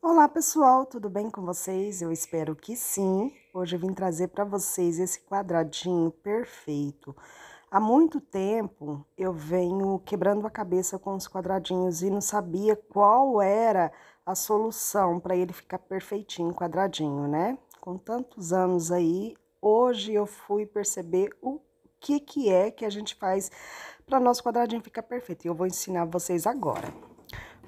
Olá pessoal, tudo bem com vocês? Eu espero que sim. Hoje eu vim trazer para vocês esse quadradinho perfeito. Há muito tempo eu venho quebrando a cabeça com os quadradinhos e não sabia qual era a solução para ele ficar perfeitinho, quadradinho, né? Com tantos anos aí, hoje eu fui perceber o que, que é que a gente faz para nosso quadradinho ficar perfeito. E eu vou ensinar vocês agora.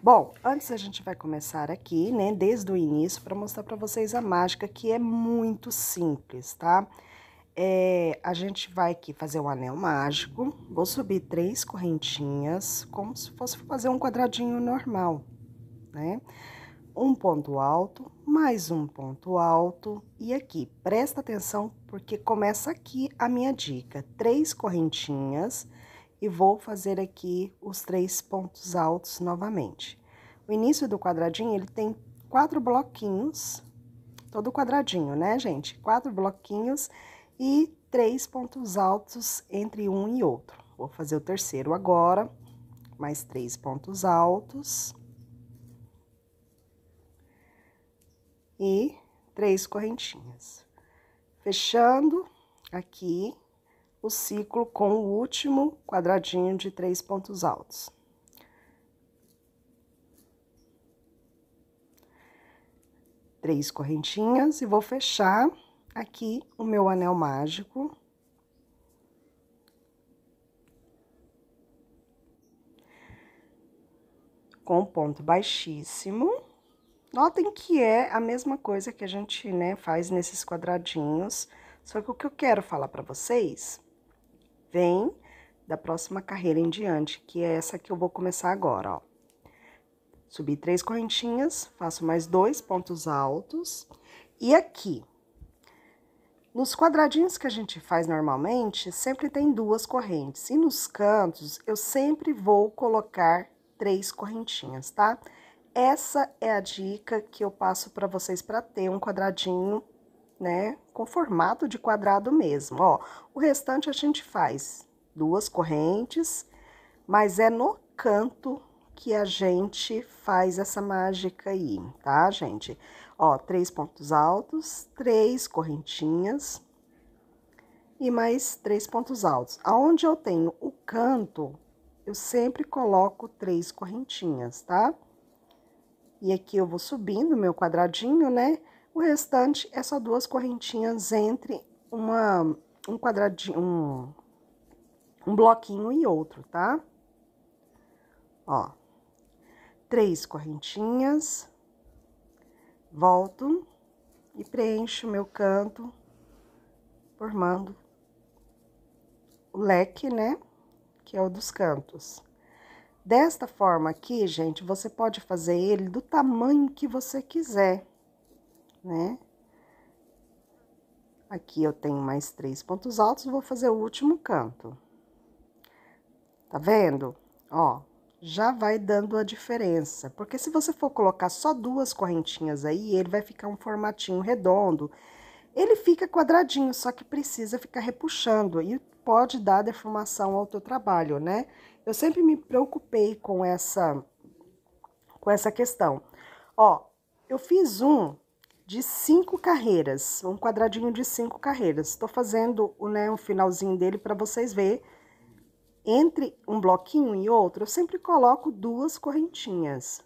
Bom, antes a gente vai começar aqui, né, desde o início, para mostrar para vocês a mágica, que é muito simples, tá? É, a gente vai aqui fazer um anel mágico, vou subir três correntinhas, como se fosse fazer um quadradinho normal, né? Um ponto alto, mais um ponto alto, e aqui, presta atenção, porque começa aqui a minha dica, três correntinhas e vou fazer aqui os três pontos altos novamente. O início do quadradinho, ele tem quatro bloquinhos, todo quadradinho, né, gente? Quatro bloquinhos e três pontos altos entre um e outro. Vou fazer o terceiro agora, mais três pontos altos. E três correntinhas. Fechando aqui, o ciclo com o último quadradinho de três pontos altos. Três correntinhas e vou fechar aqui o meu anel mágico. Com ponto baixíssimo. Notem que é a mesma coisa que a gente, né, faz nesses quadradinhos, só que o que eu quero falar para vocês vem da próxima carreira em diante, que é essa que eu vou começar agora, ó. Subi três correntinhas, faço mais dois pontos altos. E aqui, nos quadradinhos que a gente faz normalmente, sempre tem duas correntes. E nos cantos, eu sempre vou colocar três correntinhas, tá? Essa é a dica que eu passo para vocês para ter um quadradinho né, com formato de quadrado mesmo, ó. O restante a gente faz duas correntes, mas é no canto que a gente faz essa mágica aí, tá, gente? Ó, três pontos altos, três correntinhas e mais três pontos altos. Aonde eu tenho o canto, eu sempre coloco três correntinhas, tá? E aqui eu vou subindo meu quadradinho, né? O restante é só duas correntinhas entre uma, um quadradinho, um, um bloquinho e outro, tá? Ó, três correntinhas, volto e preencho meu canto, formando o leque, né? Que é o dos cantos. Desta forma aqui, gente, você pode fazer ele do tamanho que você quiser né? Aqui eu tenho mais três pontos altos, vou fazer o último canto. Tá vendo? Ó, já vai dando a diferença. Porque se você for colocar só duas correntinhas aí, ele vai ficar um formatinho redondo. Ele fica quadradinho, só que precisa ficar repuxando e pode dar deformação ao teu trabalho, né? Eu sempre me preocupei com essa com essa questão. Ó, eu fiz um de cinco carreiras, um quadradinho de cinco carreiras. Estou fazendo né, um finalzinho dele para vocês verem. Entre um bloquinho e outro, eu sempre coloco duas correntinhas.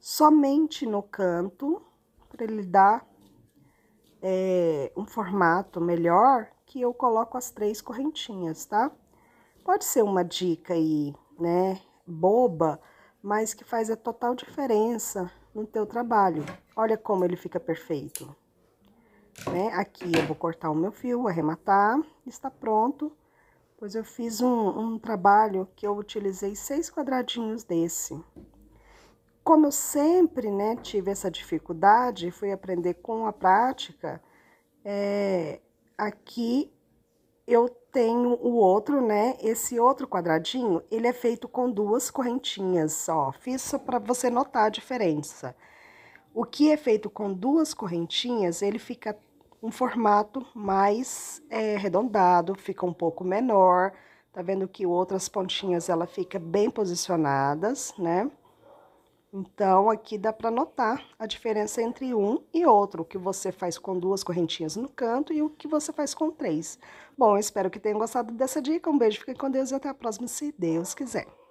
Somente no canto, para ele dar é, um formato melhor, que eu coloco as três correntinhas, tá? Pode ser uma dica aí, né, boba, mas que faz a total diferença no teu trabalho. Olha como ele fica perfeito. Né? Aqui eu vou cortar o meu fio, arrematar, está pronto. Pois eu fiz um, um trabalho que eu utilizei seis quadradinhos desse. Como eu sempre, né, tive essa dificuldade, fui aprender com a prática, é, aqui eu tenho o outro, né? Esse outro quadradinho, ele é feito com duas correntinhas, ó. Fiz só para você notar a diferença. O que é feito com duas correntinhas, ele fica um formato mais é, arredondado, fica um pouco menor. Tá vendo que outras pontinhas ela fica bem posicionadas, né? Então, aqui dá para notar a diferença entre um e outro, o que você faz com duas correntinhas no canto e o que você faz com três. Bom, espero que tenham gostado dessa dica. Um beijo, fiquem com Deus e até a próxima, se Deus quiser.